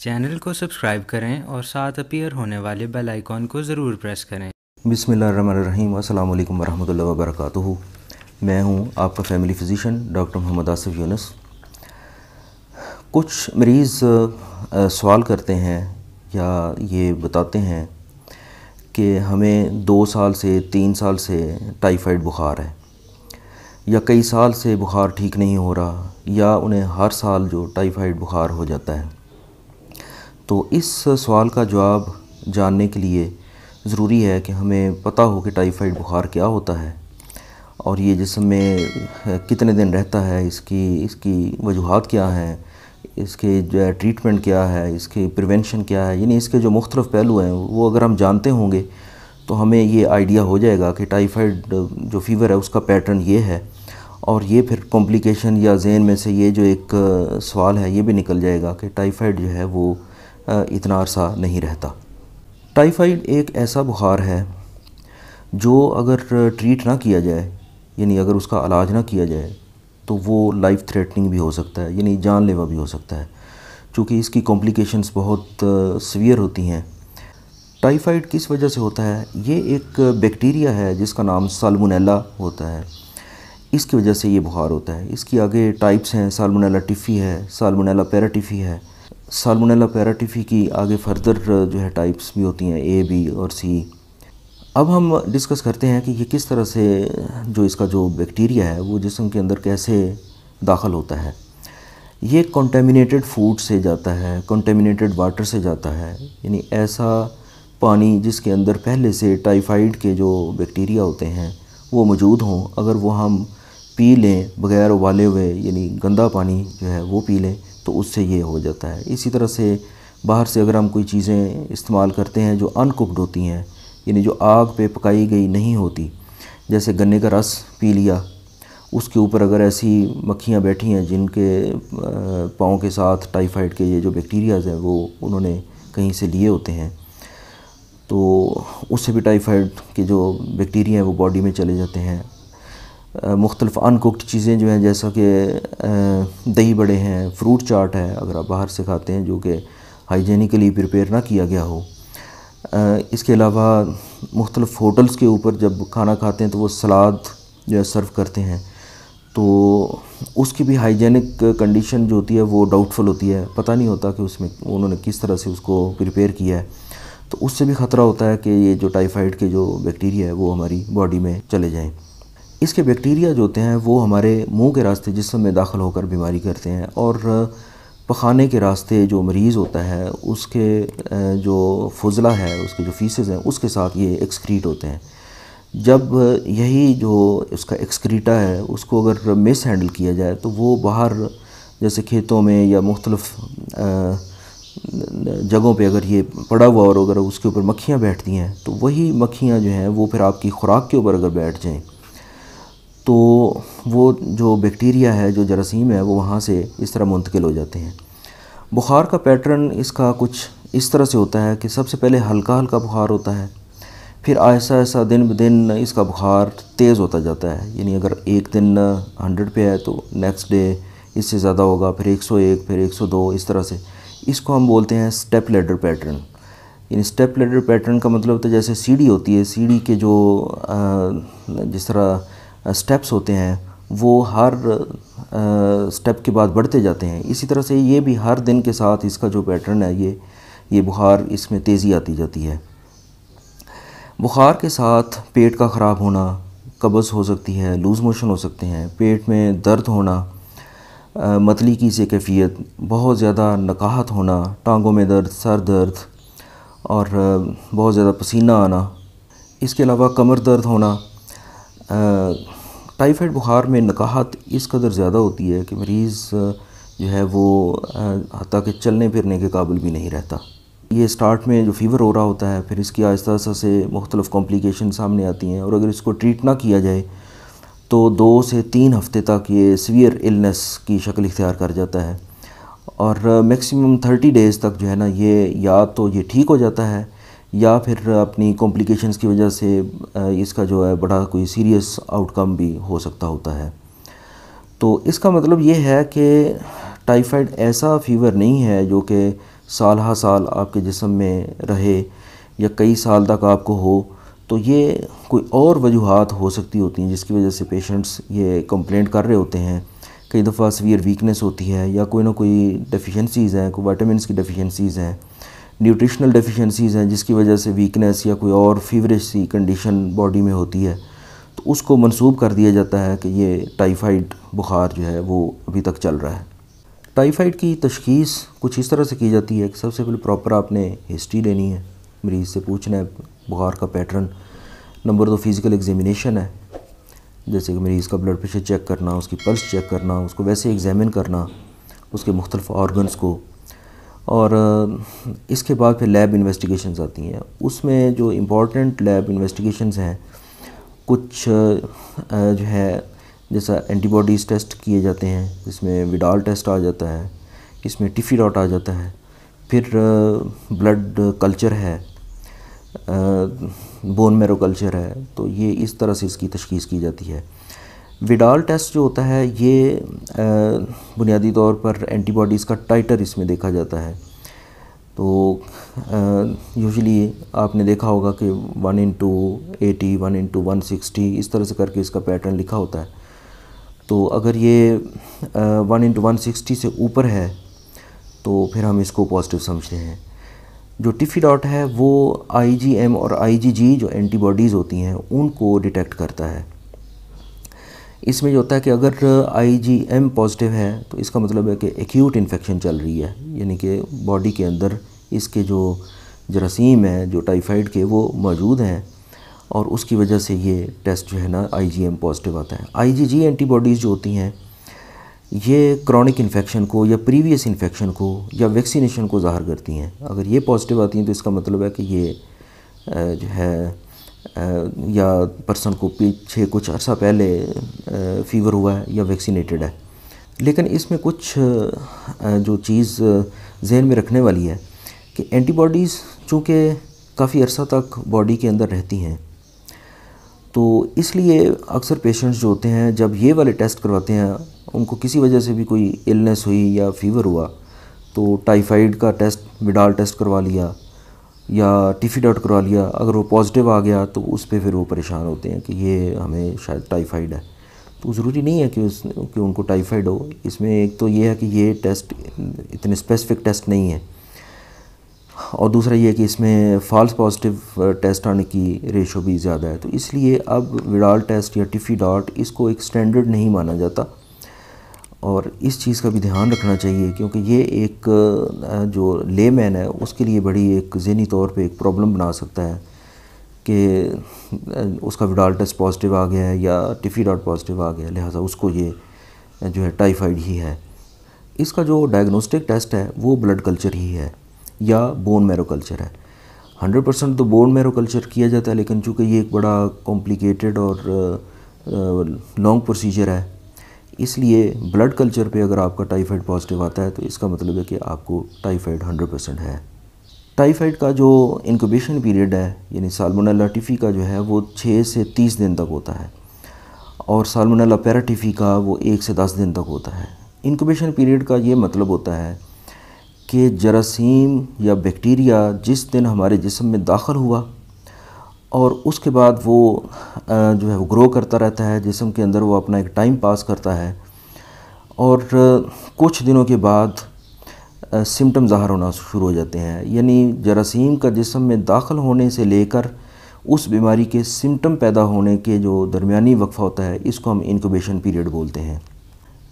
channel को subscribe करें और साथ अपीयर होने वाले बेल आइकॉन को ज़रूर प्रेस करें बिसमीम अल्लाम वरहमल वर्क मैं हूं आपका family physician doctor Mohammad Asif Younus कुछ मरीज़ सवाल करते हैं या ये बताते हैं कि हमें दो साल से तीन साल से टाइफाइड बुखार है या कई साल से बुखार ठीक नहीं हो रहा या उन्हें हर साल जो टाइफाइड बुखार हो जाता है तो इस सवाल का जवाब जानने के लिए ज़रूरी है कि हमें पता हो कि टाइफाइड बुखार क्या होता है और ये जिसम में कितने दिन रहता है इसकी इसकी वजूहत क्या हैं इसके जो है ट्रीटमेंट क्या है इसके प्रिवेंशन क्या है यानी इसके जो मुख्तलिफ पहलू हैं वो अगर हम जानते होंगे तो हमें ये आइडिया हो जाएगा कि टाइफाइड जो फीवर है उसका पैटर्न ये है और ये फिर कॉम्प्लिकेशन या जेन में से ये जो एक सवाल है ये भी निकल जाएगा कि टाइफाइड जो है वो इतना अरसा नहीं रहता टाइफाइड एक ऐसा बुखार है जो अगर ट्रीट ना किया जाए यानी अगर उसका इलाज ना किया जाए तो वो लाइफ थ्रेटनिंग भी हो सकता है यानी जानलेवा भी हो सकता है चूँकि इसकी कॉम्प्लिकेशंस बहुत सीवियर होती हैं टाइफाइड किस वजह से होता है ये एक बैक्टीरिया है जिसका नाम सालमोनेला होता है इसकी वजह से ये बुखार होता है इसकी आगे टाइप्स हैं सालमोनेला टिफ़ी है सालमोनेला पैराटिफ़ी है सालमोनेला पैराटिफी की आगे फर्दर uh, जो है टाइप्स भी होती हैं ए बी और सी अब हम डिस्कस करते हैं कि ये किस तरह से uh, जो इसका जो बैक्टीरिया है वो जिसम के अंदर कैसे दाखिल होता है ये कॉन्टेमिनेटेड फूड से जाता है कॉन्टेमिनेटेड वाटर से जाता है यानी ऐसा पानी जिसके अंदर पहले से टाइफाइड के जो बैक्टीरिया होते हैं वो मौजूद हों अगर वो हम पी लें बगैर उबाले हुए यानी गंदा पानी जो है वो पी लें तो उससे ये हो जाता है इसी तरह से बाहर से अगर हम कोई चीज़ें इस्तेमाल करते हैं जो अनकुकड होती हैं यानी जो आग पे पकाई गई नहीं होती जैसे गन्ने का रस पी लिया उसके ऊपर अगर ऐसी मक्खियाँ बैठी हैं जिनके पाँव के साथ टाइफाइड के ये जो बैक्टीरियाज़ हैं वो उन्होंने कहीं से लिए होते हैं तो उससे भी टाइफाइड के जो बैक्टीरिया हैं वो बॉडी में चले जाते हैं मुख्तलफ अनकुकड चीज़ें जो हैं जैसा कि दही बड़े हैं फ्रूट चाट है अगर आप बाहर से खाते हैं जो कि हाइजीनिकली प्रिपेयर ना किया गया हो इसके अलावा मुख्तलफ होटल्स के ऊपर जब खाना खाते हैं तो वो सलाद जो है सर्व करते हैं तो उसकी भी हाइजीनिक कंडीशन जो होती है वो डाउटफुल होती है पता नहीं होता कि उसमें उन्होंने किस तरह से उसको प्रिपेयर किया है तो उससे भी ख़तरा होता है कि ये जो टाइफाइड के जो बैक्टीरिया है वो हमारी बॉडी में चले जाएँ इसके बैक्टीरिया जो होते हैं वो हमारे मुंह के रास्ते जिसम में दाखिल होकर बीमारी करते हैं और पखाने के रास्ते जो मरीज़ होता है उसके जो फजला है उसके जो फीसज हैं उसके साथ ये एक्सक्रीट होते हैं जब यही जो उसका एक्सक्रीटा है उसको अगर मिस हैंडल किया जाए तो वो बाहर जैसे खेतों में या मुख्तलफ़ जगहों पे अगर ये पड़ा हुआ और अगर उसके ऊपर मक्खियाँ बैठती हैं तो वही मक्खियाँ जो हैं वो फिर आपकी खुराक के ऊपर अगर बैठ जाएँ तो वो जो बैक्टीरिया है जो जरासीम है वो वहाँ से इस तरह मुंतकिल हो जाते हैं बुखार का पैटर्न इसका कुछ इस तरह से होता है कि सबसे पहले हल्का हल्का बुखार होता है फिर ऐसा ऐसा दिन ब दिन इसका बुखार तेज़ होता जाता है यानी अगर एक दिन हंड्रेड पे है तो नेक्स्ट डे इससे ज़्यादा होगा फिर 101 फिर 102 इस तरह से इसको हम बोलते हैं स्टेप लेडर पैटर्न यानी स्टेप लेडर पैटर्न का मतलब तो जैसे सीढ़ी होती है सीढ़ी के जो जिस तरह स्टेप्स होते हैं वो हर स्टेप के बाद बढ़ते जाते हैं इसी तरह से ये भी हर दिन के साथ इसका जो पैटर्न है ये ये बुखार इसमें तेज़ी आती जाती है बुखार के साथ पेट का ख़राब होना कब्ज़ हो सकती है लूज़ मोशन हो सकते हैं पेट में दर्द होना मतली की से कैफियत बहुत ज़्यादा नकाहत होना टांगों में दर्द सर दर्द और बहुत ज़्यादा पसीना आना इसके अलावा कमर दर्द होना टाइफाइड बुखार में नकाहत इस कदर ज़्यादा होती है कि मरीज़ जो है वो हती के चलने फिरने के काबिल भी नहीं रहता ये स्टार्ट में जो फीवर हो रहा होता है फिर इसकी आहिस्ता आहिस्ता से मुख्तलिफ़ कॉम्प्लिकेशन सामने आती हैं और अगर इसको ट्रीट ना किया जाए तो दो से तीन हफ्ते तक ये सीवियर इलनेस की शक्ल इख्तियार कर जाता है और मैक्सिमम थर्टी डेज़ तक जो है ना ये या तो ये ठीक हो जाता है या फिर अपनी कॉम्प्लिकेशंस की वजह से इसका जो है बड़ा कोई सीरियस आउटकम भी हो सकता होता है तो इसका मतलब ये है कि टाइफाइड ऐसा फीवर नहीं है जो कि साल हा साल आपके जिसम में रहे या कई साल तक आपको हो तो ये कोई और वजूहत हो सकती होती हैं जिसकी वजह से पेशेंट्स ये कंप्लेंट कर रहे होते हैं कई दफ़ा सीवियर वीकनेस होती है या कोई ना कोई डेफिशिएंसीज़ हैं कोई वाइटामस की डेफिशिएंसीज़ हैं न्यूट्रिशनल डेफिशिएंसीज़ हैं जिसकी वजह से वीकनेस या कोई और फीवरेश सी कंडीशन बॉडी में होती है तो उसको मनसूब कर दिया जाता है कि ये टाइफाइड बुखार जो है वो अभी तक चल रहा है टाइफाइड की तशखीस कुछ इस तरह से की जाती है कि सबसे पहले प्रॉपर आपने हिस्ट्री लेनी है मरीज़ से पूछना है बुखार का पैटर्न नंबर दो फिज़िकल एग्जामिनेशन है जैसे कि मरीज़ का ब्लड प्रेशर चेक करना उसकी पल्स चेक करना उसको वैसे एग्जामिन करना उसके मुख्तलिफ ऑर्गन्स को और इसके बाद फिर लैब इन्वेस्टिगेशंस आती हैं उसमें जो इम्पोर्टेंट लैब इन्वेस्टिगेशंस हैं कुछ जो है जैसा एंटीबॉडीज़ टेस्ट किए जाते हैं इसमें विडाल टेस्ट आ जाता है इसमें टिफी डॉट आ जाता है फिर ब्लड कल्चर है बोन मेरो कल्चर है तो ये इस तरह से इसकी तशखीस की जाती है विडाल टेस्ट जो होता है ये बुनियादी तौर पर एंटीबॉडीज़ का टाइटर इसमें देखा जाता है तो यूजली आपने देखा होगा कि one in to eighty one in to one sixty इस तरह से करके इसका पैटर्न लिखा होता है तो अगर ये वन इंटू वन सिक्सटी से ऊपर है तो फिर हम इसको पॉजिटिव समझते हैं जो टिफी डॉट है वो आईजीएम और आईजीजी जो एंटीबॉडीज़ होती हैं उनको डिटेक्ट करता है इसमें जो होता है कि अगर आईजीएम पॉजिटिव है तो इसका मतलब है कि एक्यूट इन्फेक्शन चल रही है यानी कि बॉडी के अंदर इसके जो जरासीम हैं जो टाइफाइड के वो मौजूद हैं और उसकी वजह से ये टेस्ट जो है ना आईजीएम पॉजिटिव आता है आईजीजी एंटीबॉडीज़ जो होती हैं ये क्रॉनिक इन्फेक्शन को या प्रीवियस इन्फेक्शन को या वैक्सीनेशन को ज़ाहर करती हैं अगर ये पॉजिटिव आती हैं तो इसका मतलब है कि ये जो है या पर्सन को पीछे कुछ अर्सा पहले फ़ीवर हुआ है या वैक्सीनेटेड है लेकिन इसमें कुछ जो चीज़ जहन में रखने वाली है कि एंटीबॉडीज़ चूँकि काफ़ी अर्सा तक बॉडी के अंदर रहती हैं तो इसलिए अक्सर पेशेंट्स जो होते हैं जब ये वाले टेस्ट करवाते हैं उनको किसी वजह से भी कोई इलनेस हुई या फीवर हुआ तो टाइफाइड का टेस्ट मिडाल टेस्ट करवा लिया या टिफी डॉट करवा लिया अगर वो पॉजिटिव आ गया तो उस पर फिर वो परेशान होते हैं कि ये हमें शायद टाइफाइड है तो ज़रूरी नहीं है कि उस कि उनको टाइफाइड हो इसमें एक तो ये है कि ये टेस्ट इतने स्पेसिफिक टेस्ट नहीं है और दूसरा ये कि इसमें फॉल्स पॉजिटिव टेस्ट आने की रेशो भी ज़्यादा है तो इसलिए अब विडाल टेस्ट या टिफी डॉट इसको एक स्टैंडर्ड नहीं माना जाता और इस चीज़ का भी ध्यान रखना चाहिए क्योंकि ये एक जो मैन है उसके लिए बड़ी एक जहनी तौर पे एक प्रॉब्लम बना सकता है कि उसका विडाल टेस्ट पॉजिटिव आ गया है या टिफी डॉट पॉजिटिव आ गया है लिहाजा उसको ये जो है टाइफाइड ही है इसका जो डायग्नोस्टिक टेस्ट है वो ब्लड कल्चर ही है या बोन मैरो कल्चर है हंड्रेड परसेंट तो बोन मैरो कल्चर किया जाता है लेकिन चूँकि ये एक बड़ा कॉम्प्लिकेटेड और लॉन्ग प्रोसीजर है इसलिए ब्लड कल्चर पे अगर आपका टाइफाइड पॉजिटिव आता है तो इसका मतलब है कि आपको टाइफाइड 100 परसेंट है टाइफाइड का जो इनक्यूबेशन पीरियड है यानी सालमोनेला टिफ़ी का जो है वो छः से तीस दिन तक होता है और सालमोनेला पैराटिफी का वो एक से दस दिन तक होता है इनक्यूबेशन पीरियड का ये मतलब होता है कि जरासीम या बैक्टीरिया जिस दिन हमारे जिसम में दाखिल हुआ और उसके बाद वो जो है वो ग्रो करता रहता है जिसम के अंदर वो अपना एक टाइम पास करता है और कुछ दिनों के बाद सिम्टम ज़ाहर होना शुरू हो जाते हैं यानी जरासीम का जिसम में दाखिल होने से लेकर उस बीमारी के सिम्टम पैदा होने के जो दरमियानी वक्फ़ा होता है इसको हम इनक्यूबेशन पीरियड बोलते हैं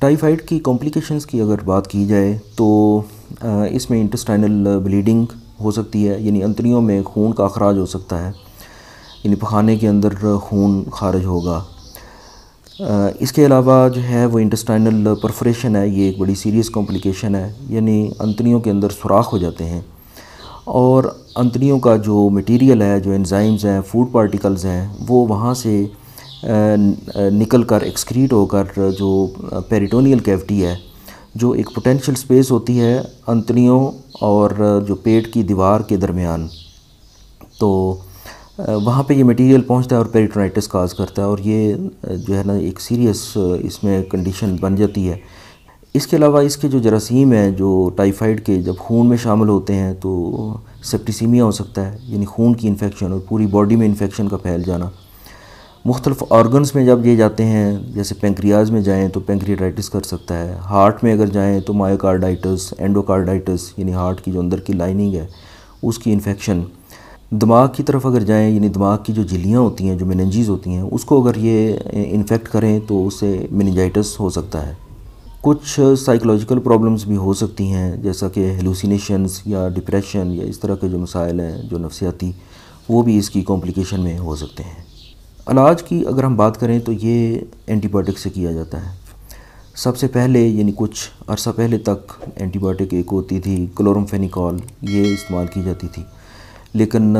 टाइफाइड की कॉम्प्लिकेशंस की अगर बात की जाए तो इसमें इंटस्टाइनल ब्लीडिंग हो सकती है यानी अंतरियों में खून का अखराज हो सकता है यानी पखाने के अंदर खून खारिज होगा इसके अलावा जो है वो इंटेस्टाइनल परफ्रेशन है ये एक बड़ी सीरियस कॉम्प्लिकेशन है यानी अंतड़ियों के अंदर सुराख हो जाते हैं और अंतड़ियों का जो मटेरियल है जो एंजाइम्स हैं फूड पार्टिकल्स हैं वो वहाँ से निकल कर एक्सक्रीट होकर जो पेरिटोनियल कैविटी है जो एक पोटेंशियल स्पेस होती है अंतड़ियों और जो पेट की दीवार के दरमियान तो वहाँ पे ये मटेरियल पहुँचता है और पेरिटोनाइटिस काज करता है और ये जो है ना एक सीरियस इसमें कंडीशन बन जाती है इसके अलावा इसके जो जरासीम हैं जो टाइफाइड के जब खून में शामिल होते हैं तो सेप्टिसीमिया हो सकता है यानी खून की इन्फेक्शन और पूरी बॉडी में इन्फेक्शन का फैल जाना मुख्तलफ़ ऑर्गन्स में जब ये जाते हैं जैसे पेंक्रियाज में जाएँ तो पेंक्रियाटाइटिस कर सकता है हार्ट में अगर जाएँ तो मायोकार्डाइटिस एंडोकार्डाइटिस यानी हार्ट की जो अंदर की लाइनिंग है उसकी इन्फेक्शन दिमाग की तरफ अगर जाएं यानी दिमाग की जो झिल्लियाँ होती हैं जो मिनंजीज़ होती हैं उसको अगर ये इन्फेक्ट करें तो उससे मेनजाइटस हो सकता है कुछ साइकोलॉजिकल प्रॉब्लम्स भी हो सकती हैं जैसा कि हेलूसिनेशनस या डिप्रेशन या इस तरह के जो मसाइल हैं जो नफसियाती वो भी इसकी कॉम्प्लिकेशन में हो सकते हैं इलाज की अगर हम बात करें तो ये एंटीबायोटिक से किया जाता है सबसे पहले यानी कुछ अरसा पहले तक एंटीबायोटिक एक होती थी क्लोरमफेनिकॉल ये इस्तेमाल की जाती थी लेकिन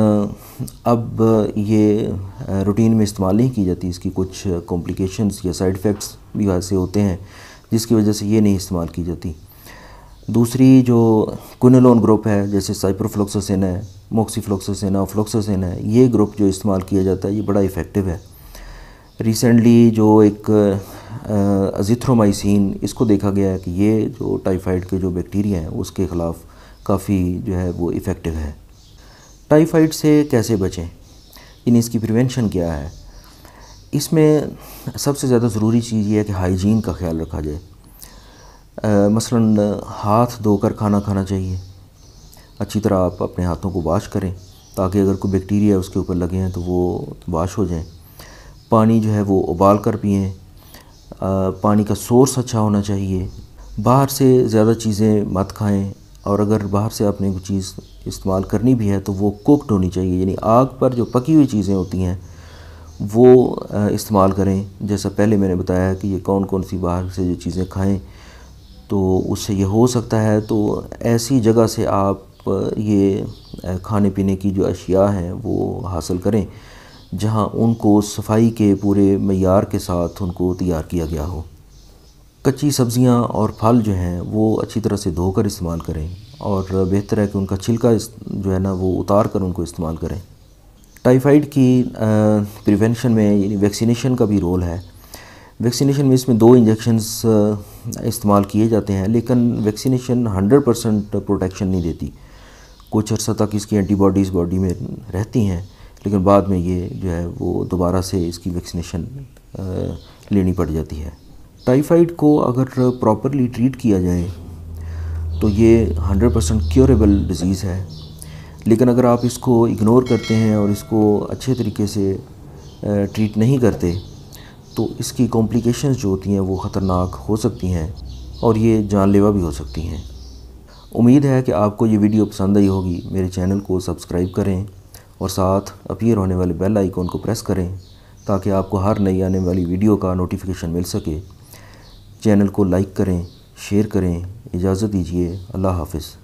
अब ये रूटीन में इस्तेमाल नहीं की जाती इसकी कुछ कॉम्प्लिकेशंस या साइड इफ़ेक्ट्स भी ऐसे होते हैं जिसकी वजह से ये नहीं इस्तेमाल की जाती दूसरी जो क्विनोलोन ग्रुप है जैसे साइप्रोफ्लोक्सोसिन है मोक्सीफ्लोक्सोसिन और फ्लोक्सोसिन है ये ग्रुप जो इस्तेमाल किया जाता है ये बड़ा इफ़ेक्टिव है रिसेंटली जो एक अजिथ्रोमाइसिन इसको देखा गया है कि ये जो टाइफाइड के जो बैक्टीरिया हैं उसके ख़िलाफ़ काफ़ी जो है वो इफ़ेक्टिव है टाइफाइड से कैसे बचें इन इसकी प्रिवेंशन क्या है इसमें सबसे ज़्यादा ज़रूरी चीज़ ये है कि हाइजीन का ख्याल रखा जाए मसलन हाथ धोकर खाना खाना चाहिए अच्छी तरह आप अपने हाथों को वाश करें ताकि अगर कोई बैक्टीरिया उसके ऊपर लगे हैं तो वो वाश हो जाएं पानी जो है वो उबाल कर पिएँ पानी का सोर्स अच्छा होना चाहिए बाहर से ज़्यादा चीज़ें मत खाएं और अगर बाहर से आपने कोई चीज़ इस्तेमाल करनी भी है तो वो कुकड होनी चाहिए यानी आग पर जो पकी हुई चीज़ें होती हैं वो इस्तेमाल करें जैसा पहले मैंने बताया कि ये कौन कौन सी बाहर से जो चीज़ें खाएं तो उससे ये हो सकता है तो ऐसी जगह से आप ये खाने पीने की जो अशिया हैं वो हासिल करें जहां उनको सफाई के पूरे मैार के साथ उनको तैयार किया गया हो कच्ची सब्ज़ियां और फल जो हैं वो अच्छी तरह से धोकर इस्तेमाल करें और बेहतर है कि उनका छिलका जो है ना वो उतार कर उनको इस्तेमाल करें टाइफाइड की प्रिवेंशन में यानी वैक्सीनेशन का भी रोल है वैक्सीनेशन में इसमें दो इंजेक्शंस इस्तेमाल किए जाते हैं लेकिन वैक्सीनेशन 100 परसेंट प्रोटेक्शन नहीं देती कुछ अर्सा तक इसकी एंटीबॉडीज़ बॉडी में रहती हैं लेकिन बाद में ये जो है वो दोबारा से इसकी वैक्सीनेशन लेनी पड़ जाती है टाइफाइड को अगर प्रॉपरली ट्रीट किया जाए तो ये 100 परसेंट क्योरेबल डिज़ीज़ है लेकिन अगर आप इसको इग्नोर करते हैं और इसको अच्छे तरीके से ट्रीट नहीं करते तो इसकी कॉम्प्लिकेशंस जो होती हैं वो ख़तरनाक हो सकती हैं और ये जानलेवा भी हो सकती हैं उम्मीद है कि आपको ये वीडियो पसंद आई होगी मेरे चैनल को सब्सक्राइब करें और साथ अपीयर होने वाले बेल आइकॉन को प्रेस करें ताकि आपको हर नई आने वाली वीडियो का नोटिफिकेशन मिल सके चैनल को लाइक करें शेयर करें इजाज़त दीजिए अल्लाह हाफिज़